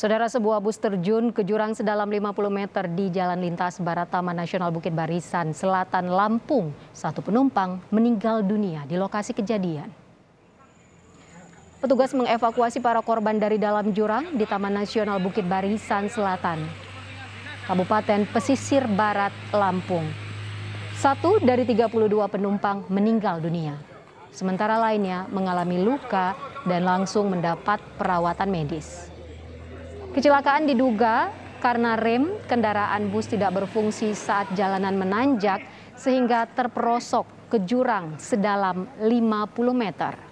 Saudara sebuah bus terjun ke jurang sedalam 50 meter di Jalan Lintas Barat Taman Nasional Bukit Barisan, Selatan, Lampung. Satu penumpang meninggal dunia di lokasi kejadian. Petugas mengevakuasi para korban dari dalam jurang di Taman Nasional Bukit Barisan Selatan, Kabupaten Pesisir Barat, Lampung. Satu dari 32 penumpang meninggal dunia. Sementara lainnya mengalami luka dan langsung mendapat perawatan medis. Kecelakaan diduga karena rem kendaraan bus tidak berfungsi saat jalanan menanjak sehingga terperosok ke jurang sedalam 50 meter.